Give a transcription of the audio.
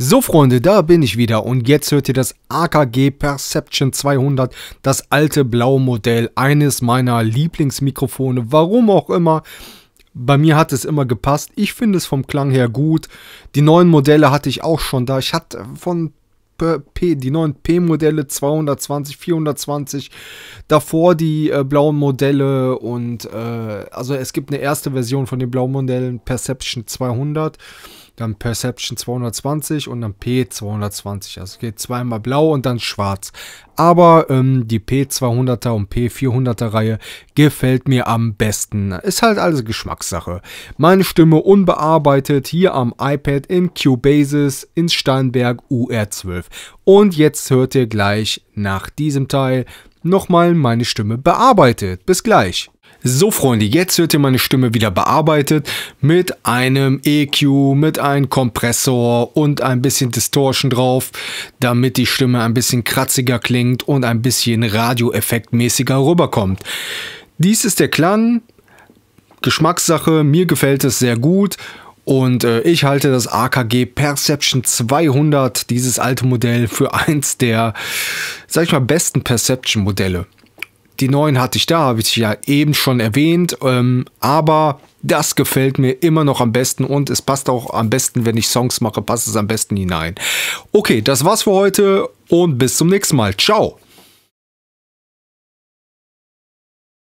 So Freunde, da bin ich wieder und jetzt hört ihr das AKG Perception 200, das alte blaue Modell, eines meiner Lieblingsmikrofone, warum auch immer. Bei mir hat es immer gepasst, ich finde es vom Klang her gut. Die neuen Modelle hatte ich auch schon da, ich hatte von P, die neuen P-Modelle 220, 420, davor die äh, blauen Modelle und äh, also es gibt eine erste Version von den blauen Modellen Perception 200 dann Perception 220 und dann P220. Also geht zweimal blau und dann schwarz. Aber ähm, die P200er und P400er Reihe gefällt mir am besten. Ist halt alles Geschmackssache. Meine Stimme unbearbeitet hier am iPad in Cubasis in Steinberg UR12. Und jetzt hört ihr gleich nach diesem Teil nochmal meine Stimme bearbeitet. Bis gleich. So Freunde, jetzt hört ihr meine Stimme wieder bearbeitet mit einem EQ, mit einem Kompressor und ein bisschen Distortion drauf, damit die Stimme ein bisschen kratziger klingt und ein bisschen radioeffektmäßiger rüberkommt. Dies ist der Klang, Geschmackssache, mir gefällt es sehr gut und äh, ich halte das AKG Perception 200, dieses alte Modell, für eins der, sag ich mal, besten Perception-Modelle. Die neuen hatte ich da, habe ich ja eben schon erwähnt. Ähm, aber das gefällt mir immer noch am besten und es passt auch am besten, wenn ich Songs mache, passt es am besten hinein. Okay, das war's für heute und bis zum nächsten Mal. Ciao.